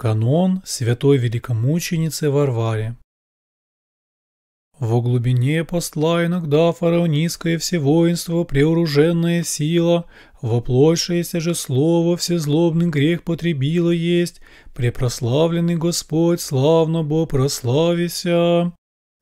Канон святой великомученицы Варваре. Во глубине посла иногда фараонистское всевоинство, преоруженная сила, воплощаяся же слово, всезлобный грех потребило есть, препрославленный Господь, славно Бо прославися.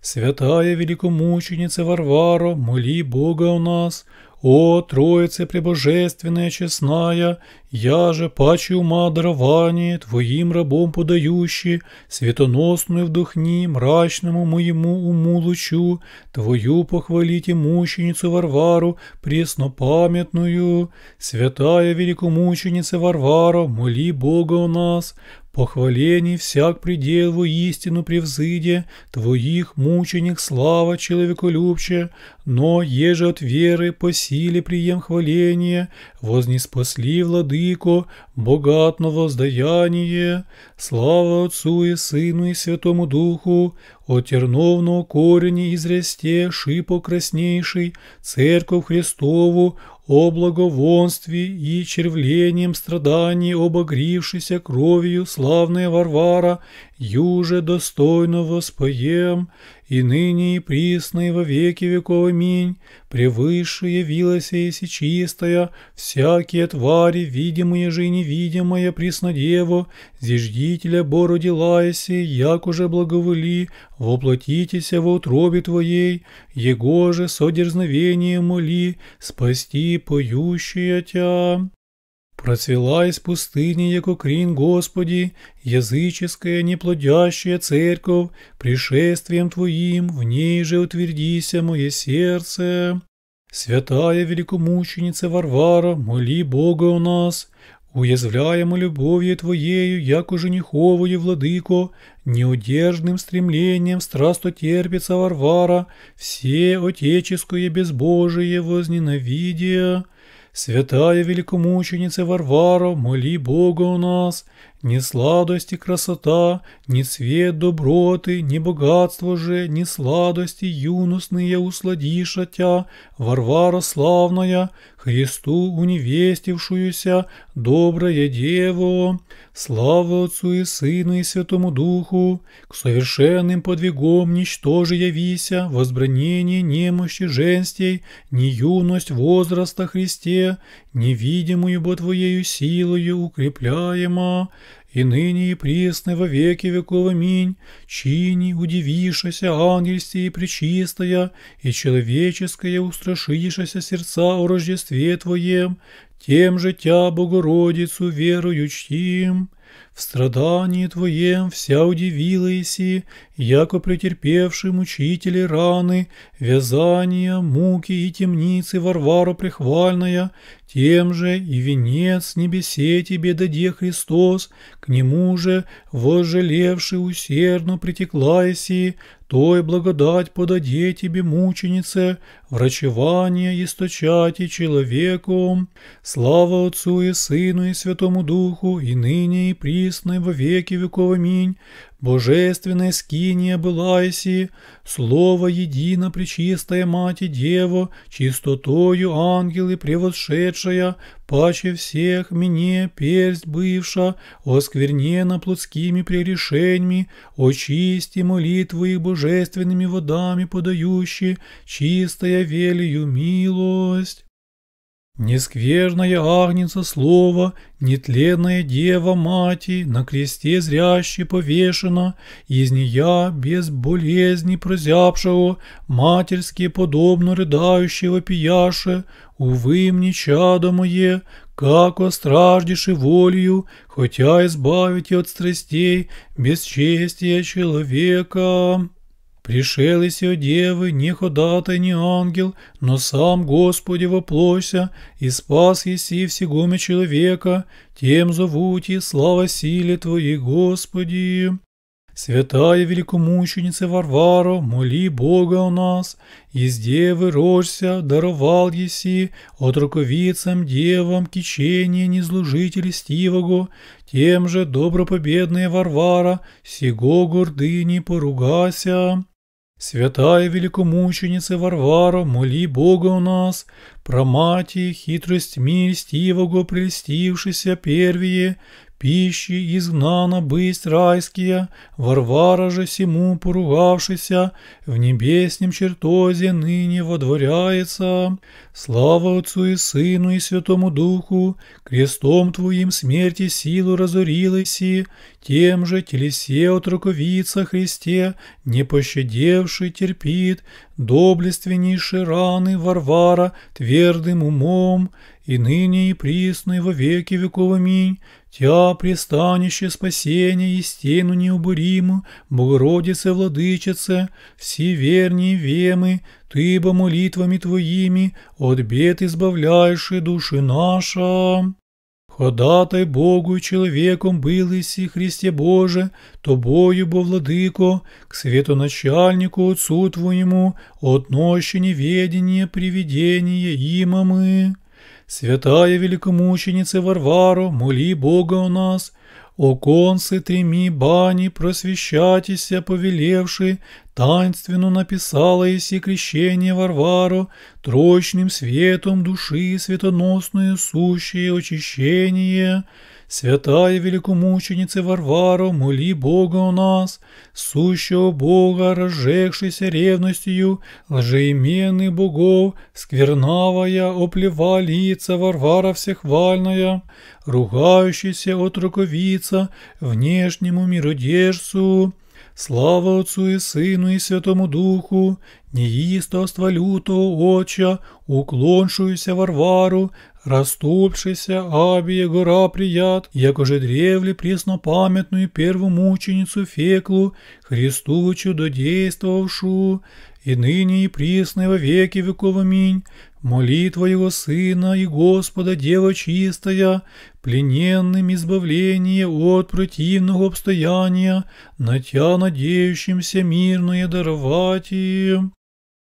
Святая великомученица Варвара, моли Бога у нас, о Троице Пребожественная, честная я же паче мадрование Твоим рабом подающи, Светоносную вдохни мрачному моему уму лучу, Твою похвалите мученицу Варвару, преснопамятную. Святая великомученица Варвара, моли Бога у нас, Похвалений всяк предел во истину превзыде, Твоих мученик слава человеколюбче, Но еже от веры по силе прием хваления, Возниспасли влады владико, богатного воздаяние, слава Отцу и Сыну и Святому Духу, от терновного корени израстеши покраснейший Церковь Христову, о благовонстве и червлением страданий обогрившейся кровью славная Варвара Юже достойно воспоем, и ныне и присно, и во веки веков аминь. Превыше явилась и сечистая всякие твари, видимые же и невидимые, приснодево, зиждителя бородилаяси, як уже благоволи, воплотитеся во утробе твоей, его же содерзновение моли, спасти поющие тя. Процвела из пустыни, яко крин Господи, языческая неплодящая церковь, пришествием Твоим в ней же утвердися мое сердце. Святая великомученица Варвара, моли Бога у нас, уязвляемо любовью Твоею, яко жениховую, владыко, неудержным стремлением страстно терпится Варвара, все отеческое безбожие возненавидя, Святая великомученица Варвара, моли Бога у нас, ни сладость и красота, ни свет доброты, ни богатство же, ни сладости юностные усладиша тя, Варвара славная, Христу уневестившуюся, добрая Дево, слава Отцу и Сыну и Святому Духу, к совершенным подвигом ничтоже явися, возбранение немощи женстей, не юность возраста Христе, невидимую бо Твоею силою укрепляема, и ныне и пресно во веки веков аминь, чини удивишася ангельсти и пречистая, и человеческое устрашишася сердца о Рождестве Твоем, тем же Тя, Богородицу, верою чтим. В страдании Твоем вся удивилась, яко претерпевший мучители раны, вязания, муки и темницы Варвару прихвальная, тем же и венец небесе тебе даде Христос, к нему же, возжалевши усердно притекла иси, той благодать подаде тебе, мученице, врачевание источати человеку. Слава Отцу и Сыну и Святому Духу, и ныне и присно, и во веки веков. Аминь. Божественная скиния была си, Слово едино причистая Мать и Дева, Чистотою ангелы превосшедшая, Паче всех мне персть бывша, Осквернена плотскими пререшеньми, Очисти молитвы их божественными водами подающие, Чистая велию милость. Нескверная агнца слова, нетленная дева мати, на кресте зряще повешена, из нея без болезни прозябшего, матерски подобно рыдающего пияше, увы мне, чадо мое, как остраждишь и волею, хотя избавите от страстей бесчестия человека» пришелися девы не ходатай, не ангел, но сам Господи воплося, и спас еси всегоме человека, тем зовути слава силе Твоей, Господи. Святая великомученица Варвара, моли Бога о нас, из девы рожься, даровал еси, от руковицам девам кичение незлужитель стивого, тем же добропобедная Варвара, сего гордыни поругася. Святая великомученица Варвара, моли Бога у нас, про мати, хитростьми льстивого прельстившися первие, Пищи изгнана бысть райские, Варвара же сему поругавшися, В небеснем чертозе ныне водворяется. Слава Отцу и Сыну и Святому Духу, Крестом Твоим смерти силу разорилыси, Тем же телесе от руковица Христе, Не пощадевший терпит, Доблественнейшие раны Варвара твердым умом, и ныне и присно и во веки веков аминь. Тя пристанище спасения и стену неубориму, Богородице Владычице, все верни вемы, Ты бо молитвами Твоими от бед избавляешь и души наша. Ходатай Богу и человеком был и Христе Боже, Тобою, бо Владыко к светоначальнику Отцу Твоему, от нощи неведения привидения имамы. Святая великомученица Варвару, моли Бога у нас, о Концы треми бани просвещатися повелевши, таинственно написала еси крещение Варвару, трочным светом души светоносное сущее очищение, Святая великомученица Варвара, моли Бога у нас, сущего Бога, разжегшийся ревностью, лжеименный богов, сквернавая, оплева лица Варвара всехвальная, ругающаяся от руковица внешнему миродержцу». Слава Отцу и Сину и Святому Духу, неистовства лютого отча, уклоншуюся Варвару, Раступшися Абия гора прият, як уже древле преснопамятную мученицу Феклу, Христу чудодействовавшу, и ныне и пресно во веки веков аминь, молитва Его Сына и Господа Дева Чистая, плененным избавление от противного обстояния, на Тя надеющимся мирное даровать им.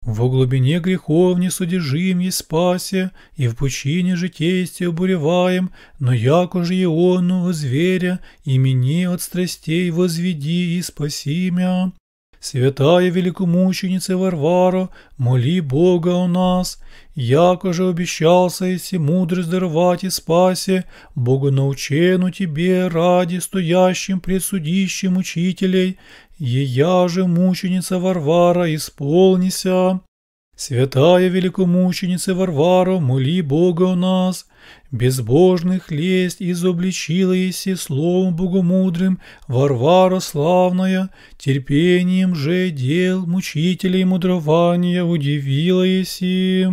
Во глубине грехов не несудежим и спасе, и в пучине житействе буреваем, но яко же Иону зверя, и меня от страстей возведи и спаси мя. Святая великомученица Варвара, моли Бога у нас, яко же обещался и все мудрость даровать и спасе, Богу научену тебе ради стоящим предсудищим учителей, и я же, мученица Варвара, исполнися. Святая великомученица Варвара, моли Бога у нас, безбожных лесть изобличила еси словом богомудрым, Варвара славная, терпением же дел мучителей мудрования удивила еси.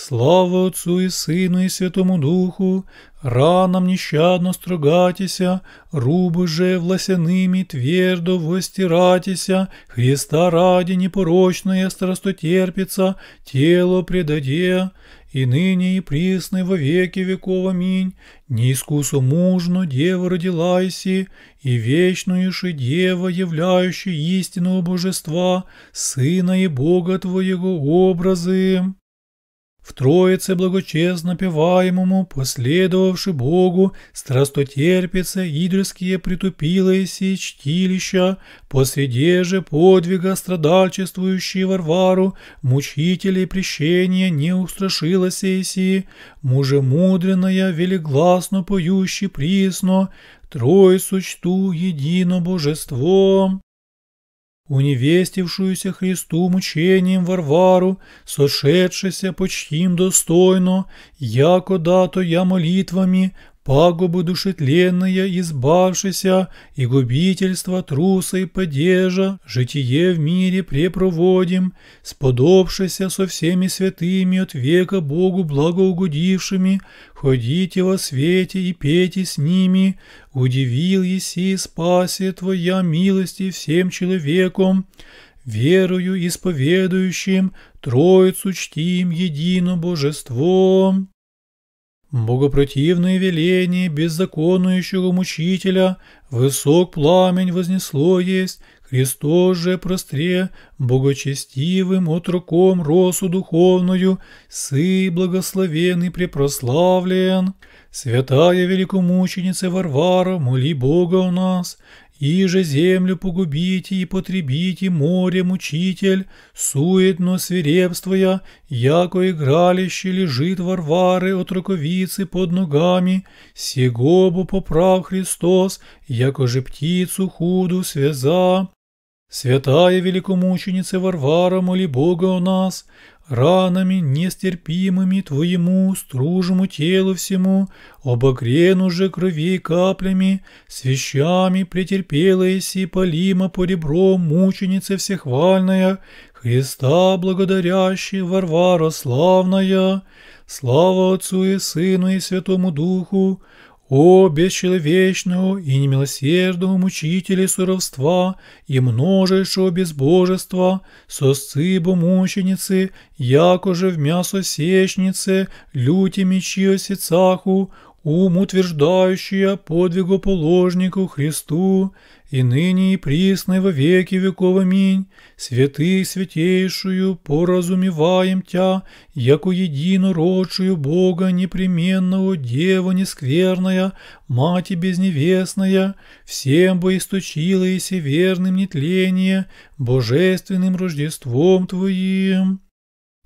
Слава Отцу і Сину, і Святому Духу, ранам нещадно стругатися, руби же власяними твердо востиратися, Христа ради непорочное страстотерпится, тело предаде, и ныне и присно во веки веков аминь, неискусу мужно дева родилайси, и вечную же дева, являющая истинного божества, Сына и Бога Твоего образы в Троице благочестно певаемому, последовавши Богу, страстотерпице идольские притупилые сие чтилища, посреде же подвига страдальчествующий Варвару, мучителей прещения не устрашила сей си, мужемудренная велигласно поющий присно, Трой сучту едино божеством уневестившуюся Христу мучением Варвару, сошедшися почтим достойно, якодато я молитвами пагубу душетленное избавшися, и губительство труса и подежа, житие в мире препроводим, сподобшися со всеми святыми от века Богу благоугодившими, ходите во свете и пейте с ними, удивил еси спасе Твоя милости всем человеком, верою исповедующим, Троицу чтим едино божеством. Богопротивное веление беззаконующего мучителя высок пламень вознесло есть, Христос же простре богочестивым отроком росу духовную, сы благословенный препрославлен. Святая великомученица Варвара, моли Бога у нас, и же землю погубите и потребите море мучитель, суетно свирепствуя, яко игралище лежит Варвары от руковицы под ногами, сего бо поправ Христос, яко же птицу худу связа. Святая великомученица Варвара, моли Бога о нас, ранами нестерпимыми твоему, стружему телу всему, обогрену же крови каплями, свещами претерпелась и полима по ребром мученица всехвальная, Христа благодарящий Варвара славная, слава Отцу и Сыну и Святому Духу, «О, бесчеловечную и немилосердную мучители суровства и множайшего безбожества, сосцибо мученицы, якоже в мясо сечницы, люти мечи осицаху, ум утверждающая подвигу положнику Христу, и ныне и присно во веки веков. Аминь. Святый святейшую поразумеваем Тя, яку единородшую Бога непременного, Дева нескверная, Мати безневестная, всем бы истучила и северным нетление, божественным Рождеством Твоим.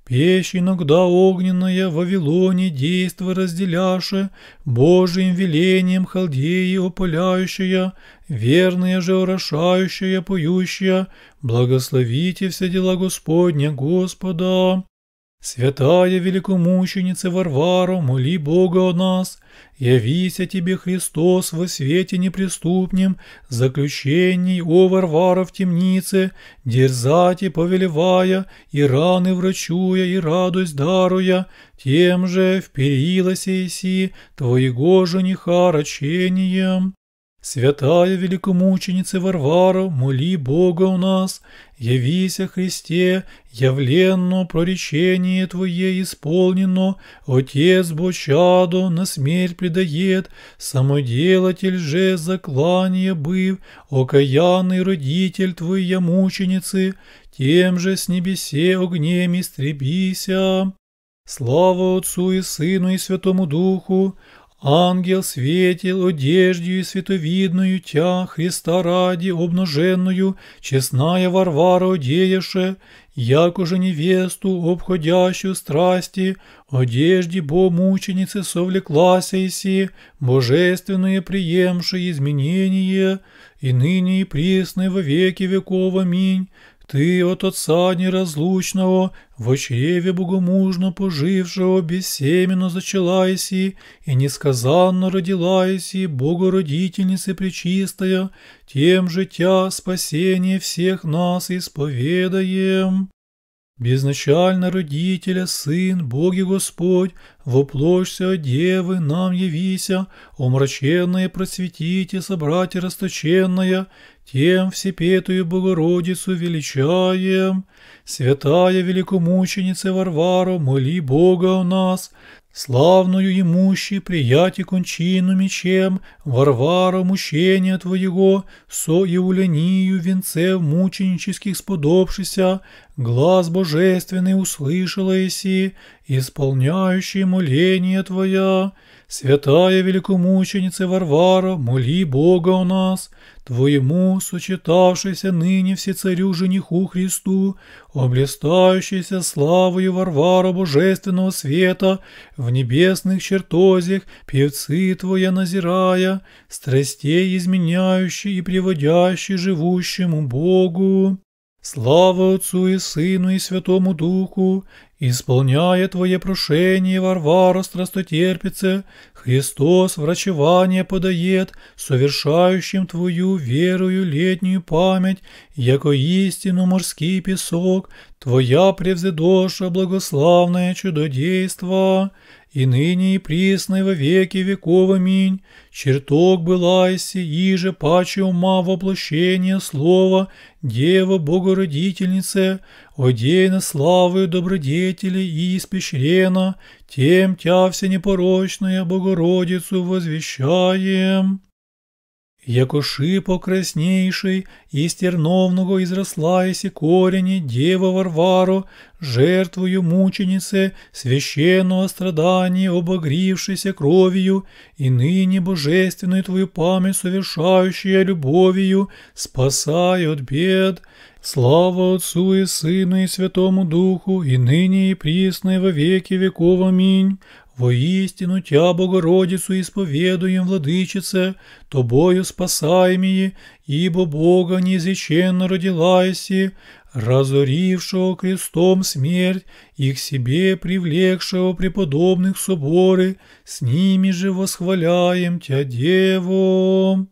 Печь иногда огненная в Вавилоне, действо разделяше, Божьим велением халдеи опыляющая, верная же орошающая, поющая, благословите все дела Господня Господа. Святая великомученица Варвара, моли Бога о нас, явися тебе, Христос, во свете неприступнем, заключений, о Варвара в темнице, и повелевая, и раны врачуя, и радость даруя, тем же вперила сей си твоего жениха рачением. Святая великомученица Варвара, моли Бога у нас, явися Христе, явленно проречение Твое исполнено, Отец Бочадо на смерть предает, самоделатель же заклание быв, окаянный родитель Твоя мученицы, тем же с небесе огнем истребися. Слава Отцу и Сыну и Святому Духу, Ангел светил одеждью световидную тя Христа ради обнаженную, честная Варвара одеяше, як уже невесту, обходящую страсти, одежде бо мученицы совлеклася иси, божественное приемшее изменение, и ныне и пресное во веки веков. Аминь. Ти от отца неразлучного, в очеве богомужно пожившего, бессеменно зачала еси, и несказанно родила Богородительница Пречистая, тем же тя спасение всех нас исповедаем». Безначально родителя, Сын, Бог и Господь, воплощся, девы, нам явися, омраченные просветите, собратья расточенное, тем всепетую Богородицу величаем. Святая великомученица Варвара, моли Бога у нас, славную имущий прияти кончину мечем, Варвара мучения Твоего, со Иулянию венцев мученических сподобшися, глаз божественный услышала Иси, исполняющий моление Твоя. Святая великомученица Варвара, моли Бога о нас, Твоему, сочетавшейся ныне всецарю жениху Христу, облистающейся славою Варвара Божественного Света, в небесных чертозях певцы Твоя назирая, страстей изменяющий и приводящий живущему Богу. Слава Отцу и Сыну и Святому Духу, исполняя Твое прошение, Варвара страстотерпится, Христос врачевание подает, совершающим Твою верую летнюю память, яко истину морский песок, Твоя превзедоша благославное чудодейство, и ныне и присно во веки веков аминь. Чертог была и сии же паче ума воплощение слова, Дева Богородительница, одейна славою добродетели и испещрена, тем тя всенепорочная Богородицу возвещаем. Якоши покраснейший, из терновного изрослаяся корени дева Варвару, жертвую мученице священного страдания, обогрившейся кровью, и ныне божественную твою память совершающая любовью, спасай от бед, Слава Отцу и Сыну и Святому Духу, и ныне и присно во веки веков. Аминь. Воистину Тя, Богородицу, исповедуем, Владычице, Тобою спасаемые, ибо Бога неизвеченно родила разорившего крестом смерть и к себе привлекшего преподобных соборы, с ними же восхваляем тебя, Деву.